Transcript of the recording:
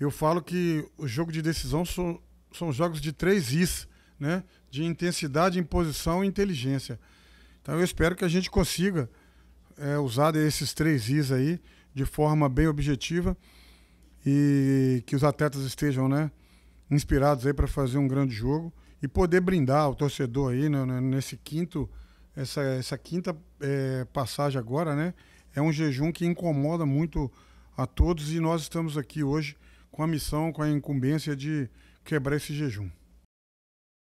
Eu falo que o jogo de decisão são, são jogos de três Is, né? De intensidade, imposição e inteligência. Então eu espero que a gente consiga é, usar esses três Is aí de forma bem objetiva e que os atletas estejam, né? Inspirados aí para fazer um grande jogo e poder brindar o torcedor aí né, né, nesse quinto, essa, essa quinta é, passagem agora, né? É um jejum que incomoda muito a todos e nós estamos aqui hoje com a missão, com a incumbência de quebrar esse jejum.